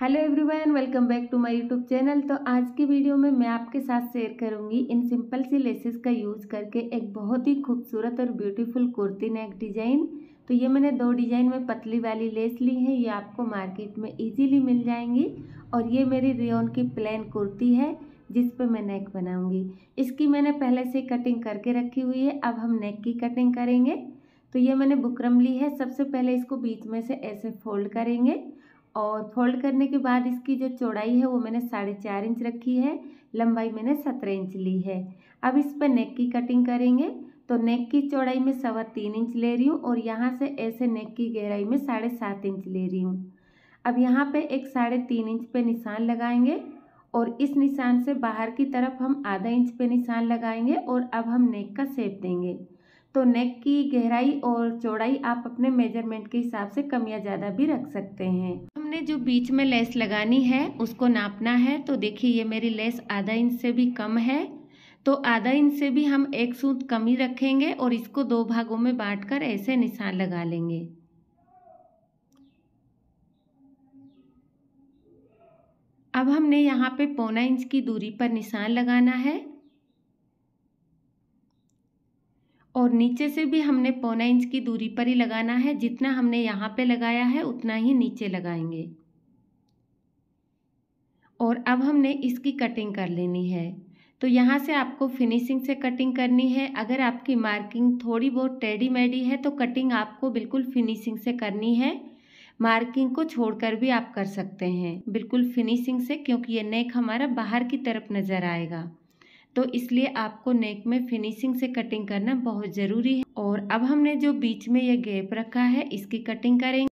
hello everyone welcome back to my YouTube channel तो आज की वीडियो में मैं आपके साथ शेयर करूंगी इन सिंपल सी लेसेस का यूज़ करके एक बहुत ही खूबसूरत और ब्यूटीफुल कुर्ती नेक डिज़ाइन तो ये मैंने दो डिज़ाइन में पतली वाली लेस ली है ये आपको मार्केट में इजीली मिल जाएंगी और ये मेरी रेन की प्लेन कुर्ती है जिस पर मैं नेक बनाऊँगी इसकी मैंने पहले से कटिंग करके रखी हुई है अब हम नेक की कटिंग करेंगे तो ये मैंने बुकरम ली है सबसे पहले इसको बीच में से ऐसे फोल्ड करेंगे और फोल्ड करने के बाद इसकी जो चौड़ाई है वो मैंने साढ़े चार इंच रखी है लंबाई मैंने सत्रह इंच ली है अब इस पर नेक की कटिंग करेंगे तो नेक की चौड़ाई में सवा तीन इंच ले रही हूँ और यहाँ से ऐसे नेक की गहराई में साढ़े सात इंच ले रही हूँ अब यहाँ पे एक साढ़े तीन इंच पे निशान लगाएंगे और इस निशान से बाहर की तरफ हम आधा इंच पे निशान लगाएंगे और अब हम नेक का सेप देंगे तो नेक की गहराई और चौड़ाई आप अपने मेजरमेंट के हिसाब से कम या ज़्यादा भी रख सकते हैं हमने जो बीच में लेस लगानी है उसको नापना है तो देखिए ये मेरी लेस आधा इंच से भी कम है तो आधा इंच से भी हम एक सूत कमी रखेंगे और इसको दो भागों में बांटकर ऐसे निशान लगा लेंगे अब हमने यहाँ पे पौना इंच की दूरी पर निशान लगाना है नीचे से भी हमने पौना इंच की दूरी पर ही लगाना है जितना हमने यहाँ पे लगाया है उतना ही नीचे लगाएंगे और अब हमने इसकी कटिंग कर लेनी है तो यहाँ से आपको फिनिशिंग से कटिंग करनी है अगर आपकी मार्किंग थोड़ी बहुत टेढ़ी मेढ़ी है तो कटिंग आपको बिल्कुल फिनिशिंग से करनी है मार्किंग को छोड़कर भी आप कर सकते हैं बिल्कुल फिनिशिंग से क्योंकि ये नेक हमारा बाहर की तरफ नज़र आएगा तो इसलिए आपको नेक में फिनिशिंग से कटिंग करना बहुत ज़रूरी है और अब हमने जो बीच में यह गैप रखा है इसकी कटिंग करेंगे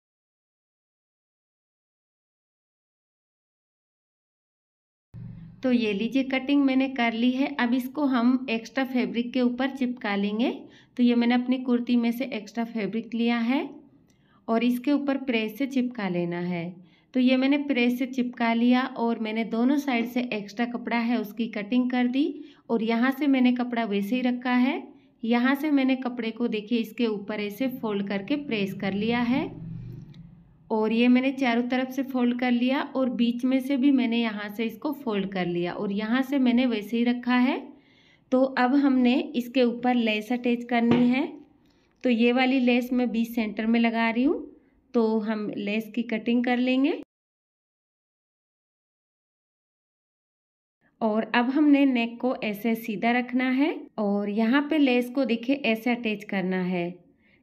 तो ये लीजिए कटिंग मैंने कर ली है अब इसको हम एक्स्ट्रा फैब्रिक के ऊपर चिपका लेंगे तो ये मैंने अपनी कुर्ती में से एक्स्ट्रा फैब्रिक लिया है और इसके ऊपर प्रेस से चिपका लेना है तो ये मैंने प्रेस से चिपका लिया और मैंने दोनों साइड से एक्स्ट्रा कपड़ा है उसकी कटिंग कर दी और यहाँ से मैंने कपड़ा वैसे ही रखा है यहाँ से मैंने कपड़े को देखिए इसके ऊपर ऐसे फोल्ड करके प्रेस कर लिया है और ये मैंने चारों तरफ से फोल्ड कर लिया और बीच में से भी मैंने यहाँ से इसको फोल्ड कर लिया और यहाँ से मैंने वैसे ही रखा है तो अब हमने इसके ऊपर लेस अटैच करनी है तो ये वाली लेस मैं बीच सेंटर में लगा रही हूँ तो हम लेस की कटिंग कर लेंगे और अब हमने नेक को ऐसे सीधा रखना है और यहाँ पे लेस को देखिए ऐसे अटैच करना है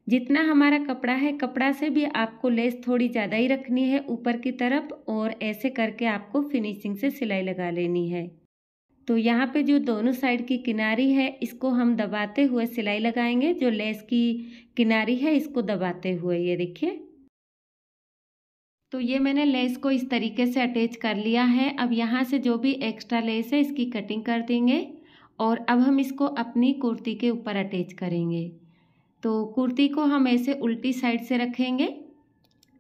जितना हमारा कपड़ा है कपड़ा से भी आपको लेस थोड़ी ज़्यादा ही रखनी है ऊपर की तरफ और ऐसे करके आपको फिनिशिंग से सिलाई लगा लेनी है तो यहाँ पे जो दोनों साइड की किनारी है इसको हम दबाते हुए सिलाई लगाएंगे जो लेस की किनारी है इसको दबाते हुए ये देखिए तो ये मैंने लेस को इस तरीके से अटैच कर लिया है अब यहाँ से जो भी एक्स्ट्रा लेस है इसकी कटिंग कर देंगे और अब हम इसको अपनी कुर्ती के ऊपर अटैच करेंगे तो कुर्ती को हम ऐसे उल्टी साइड से रखेंगे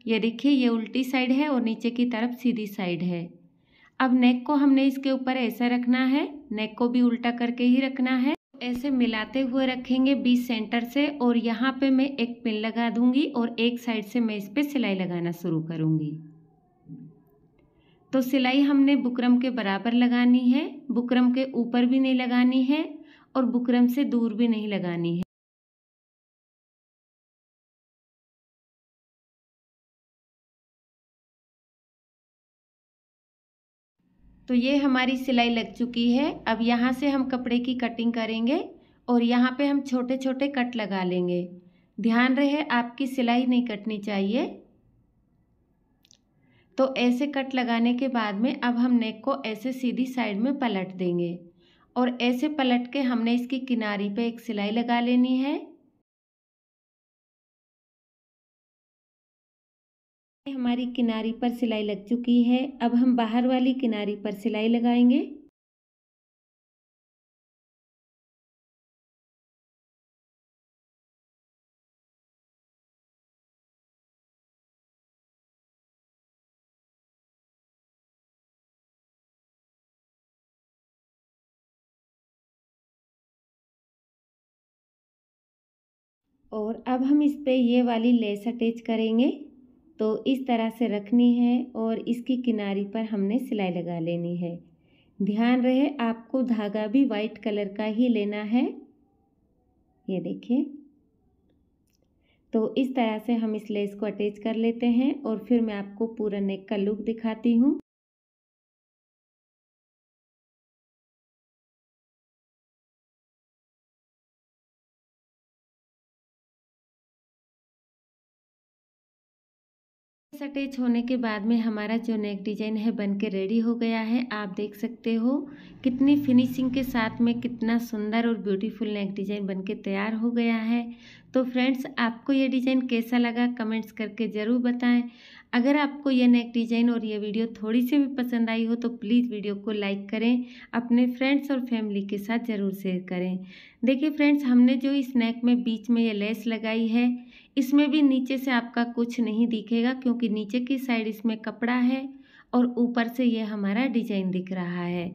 ये देखिए ये उल्टी साइड है और नीचे की तरफ सीधी साइड है अब नेक को हमने इसके ऊपर ऐसा रखना है नेक को भी उल्टा करके ही रखना है ऐसे मिलाते हुए रखेंगे बीच सेंटर से और यहाँ पे मैं एक पिन लगा दूंगी और एक साइड से मैं इस पर सिलाई लगाना शुरू करूँगी तो सिलाई हमने बुकरम के बराबर लगानी है बुकरम के ऊपर भी नहीं लगानी है और बुकरम से दूर भी नहीं लगानी है तो ये हमारी सिलाई लग चुकी है अब यहाँ से हम कपड़े की कटिंग करेंगे और यहाँ पे हम छोटे छोटे कट लगा लेंगे ध्यान रहे आपकी सिलाई नहीं कटनी चाहिए तो ऐसे कट लगाने के बाद में अब हम नेक को ऐसे सीधी साइड में पलट देंगे और ऐसे पलट के हमने इसकी किनारी पे एक सिलाई लगा लेनी है हमारी किनारी पर सिलाई लग चुकी है अब हम बाहर वाली किनारी पर सिलाई लगाएंगे और अब हम इस पे ये वाली लेस अटैच करेंगे तो इस तरह से रखनी है और इसकी किनारी पर हमने सिलाई लगा लेनी है ध्यान रहे आपको धागा भी वाइट कलर का ही लेना है ये देखिए तो इस तरह से हम इस लेस को अटैच कर लेते हैं और फिर मैं आपको पूरा नेक का लुक दिखाती हूँ बस अटैच होने के बाद में हमारा जो नेक डिज़ाइन है बन के रेडी हो गया है आप देख सकते हो कितनी फिनिशिंग के साथ में कितना सुंदर और ब्यूटीफुल नेक डिज़ाइन बन के तैयार हो गया है तो फ्रेंड्स आपको ये डिज़ाइन कैसा लगा कमेंट्स करके ज़रूर बताएं अगर आपको ये नेक डिज़ाइन और ये वीडियो थोड़ी सी भी पसंद आई हो तो प्लीज़ वीडियो को लाइक करें अपने फ्रेंड्स और फैमिली के साथ ज़रूर शेयर करें देखिए फ्रेंड्स हमने जो इस नेक में बीच में ये लेस लगाई है इसमें भी नीचे से आपका कुछ नहीं दिखेगा क्योंकि नीचे की साइड इसमें कपड़ा है और ऊपर से ये हमारा डिजाइन दिख रहा है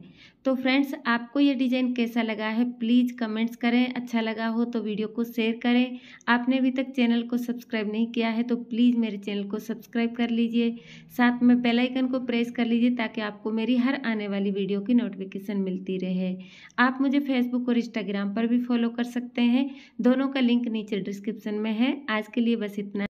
तो फ्रेंड्स आपको ये डिज़ाइन कैसा लगा है प्लीज़ कमेंट्स करें अच्छा लगा हो तो वीडियो को शेयर करें आपने अभी तक चैनल को सब्सक्राइब नहीं किया है तो प्लीज़ मेरे चैनल को सब्सक्राइब कर लीजिए साथ में बेल आइकन को प्रेस कर लीजिए ताकि आपको मेरी हर आने वाली वीडियो की नोटिफिकेशन मिलती रहे आप मुझे फेसबुक और इंस्टाग्राम पर भी फॉलो कर सकते हैं दोनों का लिंक नीचे डिस्क्रिप्शन में है आज के लिए बस इतना